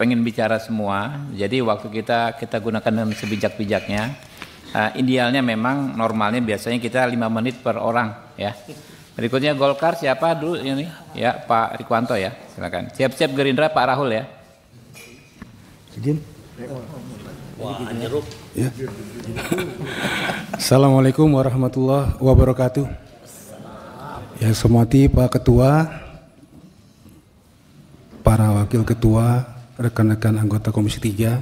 pengen bicara semua, jadi waktu kita kita gunakan dengan sebijak-bijaknya. Uh, idealnya memang normalnya biasanya kita lima menit per orang ya. Berikutnya Golkar siapa dulu ini? Ya Pak Rikwanto ya, silakan. Siap-siap Gerindra Pak Rahul ya. Jadi Wah, Ya. Assalamualaikum warahmatullahi wabarakatuh. Ya semati Pak Ketua, para Wakil Ketua, rekan-rekan anggota Komisi 3,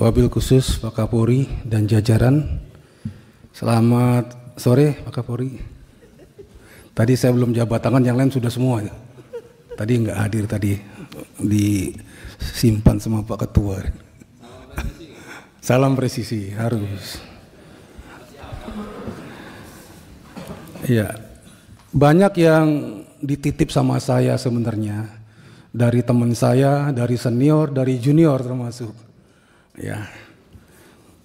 wabil khusus Pak Kapolri dan jajaran. Selamat sore Pak Kapolri. Tadi saya belum jabat tangan, yang lain sudah semua. Tadi nggak hadir tadi disimpan sama Pak Ketua. Salam presisi harus. Ya, banyak yang dititip sama saya sebenarnya dari teman saya, dari senior, dari junior termasuk. Ya.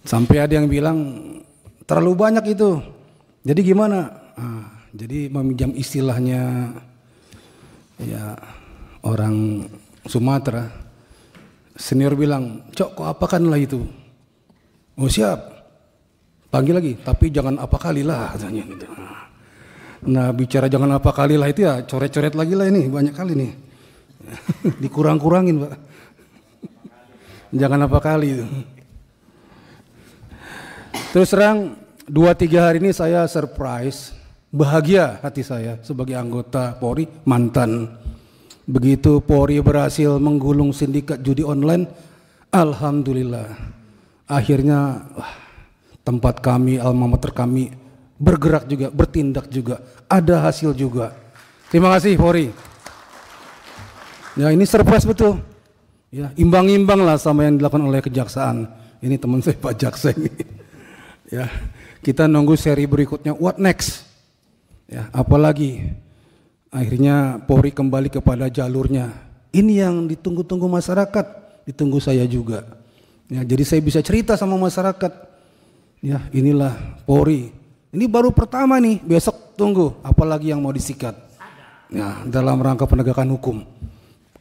Sampai ada yang bilang terlalu banyak itu. Jadi gimana? Nah, jadi meminjam istilahnya ya orang Sumatera. Senior bilang, "Cok, kok apakanlah itu?" Oh, siap. Panggil lagi, tapi jangan apa kali lah katanya gitu. Nah, bicara jangan apa kali lah itu ya coret-coret lagi lah ini banyak kali nih. Dikurang-kurangin, Pak. Jangan apa kali itu. Terus terang, dua tiga hari ini saya surprise, bahagia hati saya sebagai anggota Polri mantan. Begitu Polri berhasil menggulung sindikat judi online, alhamdulillah. Akhirnya wah, tempat kami, almamater kami bergerak juga, bertindak juga, ada hasil juga. Terima kasih Polri. Ya ini surprise betul. Ya imbang-imbang lah sama yang dilakukan oleh kejaksaan. Ini teman saya Pak Jaksa ini. ya kita nunggu seri berikutnya. What next? Ya apalagi akhirnya Polri kembali kepada jalurnya. Ini yang ditunggu-tunggu masyarakat, ditunggu saya juga. Ya, jadi saya bisa cerita sama masyarakat. Ya, inilah Polri. Ini baru pertama nih, besok tunggu apalagi yang mau disikat. Ya, dalam rangka penegakan hukum.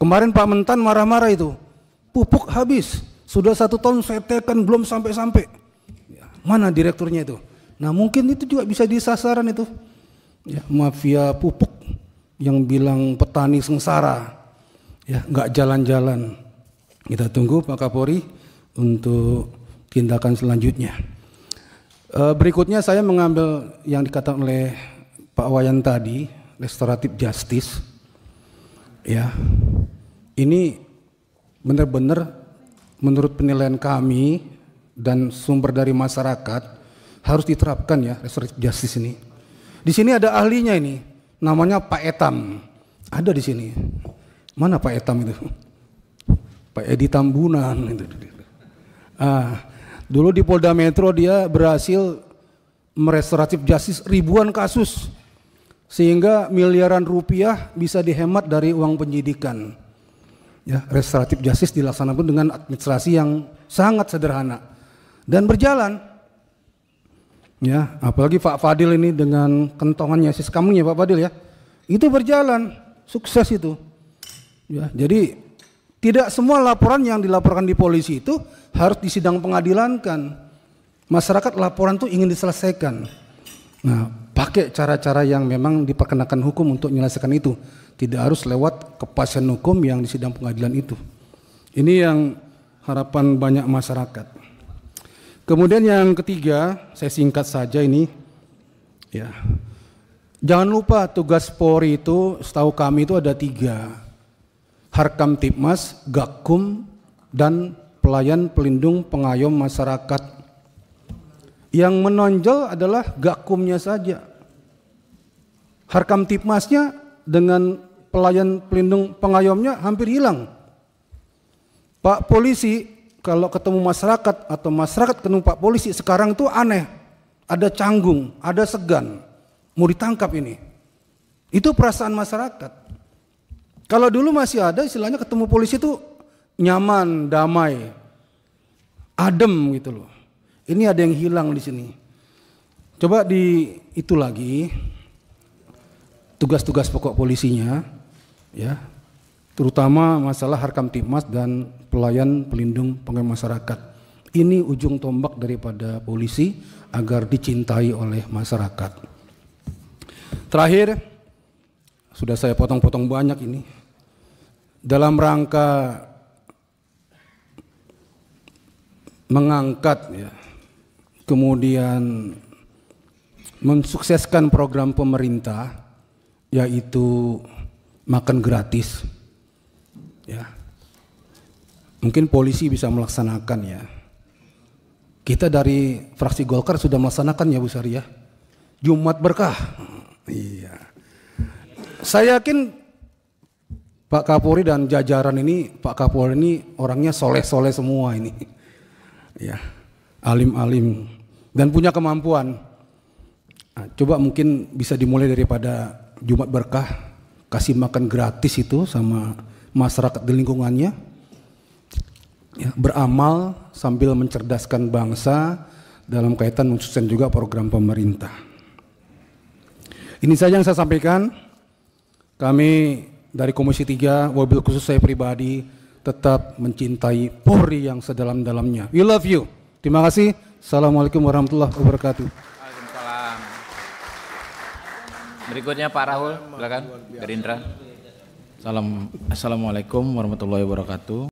Kemarin Pak Mentan marah-marah itu. Pupuk habis. Sudah satu tahun saya tekan belum sampai-sampai. Ya, mana direkturnya itu? Nah mungkin itu juga bisa disasaran itu. Ya, mafia pupuk yang bilang petani sengsara. Ya, nggak jalan-jalan. Kita tunggu Pak Kapolri untuk tindakan selanjutnya. Eh, berikutnya saya mengambil yang dikatakan oleh Pak Wayan tadi, restoratif justice. Ya, ini benar-benar menurut penilaian kami dan sumber dari masyarakat harus diterapkan ya restoratif justice ini. Di sini ada ahlinya ini, namanya Pak Etam. Ada di sini. Mana Pak Etam itu? Pak Edi Tambunan Ah, dulu di Polda Metro dia berhasil merestoratif justice ribuan kasus sehingga miliaran rupiah bisa dihemat dari uang penyidikan ya restoratif justice dilaksanakan dengan administrasi yang sangat sederhana dan berjalan ya apalagi Pak Fadil ini dengan kentongannya sis kamunya Pak Fadil ya itu berjalan sukses itu ya jadi tidak semua laporan yang dilaporkan di polisi itu harus disidang pengadilankan masyarakat laporan itu ingin diselesaikan nah pakai cara-cara yang memang diperkenakan hukum untuk menyelesaikan itu. Tidak harus lewat kepastian hukum yang di sidang pengadilan itu. Ini yang harapan banyak masyarakat. Kemudian yang ketiga, saya singkat saja ini. Ya, jangan lupa tugas Polri itu, setahu kami itu ada tiga. Harkam Tipmas, Gakum, dan pelayan pelindung pengayom masyarakat yang menonjol adalah gakumnya saja. Harkam tipmasnya dengan pelayan pelindung pengayomnya hampir hilang. Pak polisi kalau ketemu masyarakat atau masyarakat ketemu pak polisi sekarang itu aneh. Ada canggung, ada segan. Mau ditangkap ini. Itu perasaan masyarakat. Kalau dulu masih ada istilahnya ketemu polisi itu nyaman, damai, adem gitu loh. Ini ada yang hilang di sini. Coba di itu lagi tugas-tugas pokok polisinya ya. Terutama masalah Harkam timas dan pelayan pelindung pengen masyarakat. Ini ujung tombak daripada polisi agar dicintai oleh masyarakat. Terakhir, sudah saya potong-potong banyak ini. Dalam rangka mengangkat ya, kemudian mensukseskan program pemerintah yaitu makan gratis. Ya. Mungkin polisi bisa melaksanakan ya. Kita dari fraksi Golkar sudah melaksanakan ya Bu Sari ya. Jumat berkah. Iya. Saya yakin Pak Kapolri dan jajaran ini, Pak Kapolri ini orangnya soleh-soleh semua ini. Ya, alim-alim dan punya kemampuan. Nah, coba mungkin bisa dimulai daripada Jumat Berkah, kasih makan gratis itu sama masyarakat di lingkungannya. Ya, beramal sambil mencerdaskan bangsa dalam kaitan menyusun juga program pemerintah. Ini saja yang saya sampaikan. Kami dari Komisi 3, wabil khusus saya pribadi, tetap mencintai Polri yang sedalam-dalamnya. We love you. Terima kasih. Assalamualaikum warahmatullahi wabarakatuh. Waalaikumsalam. Berikutnya Pak Rahul, silakan Gerindra. Salam, Assalamualaikum warahmatullahi wabarakatuh.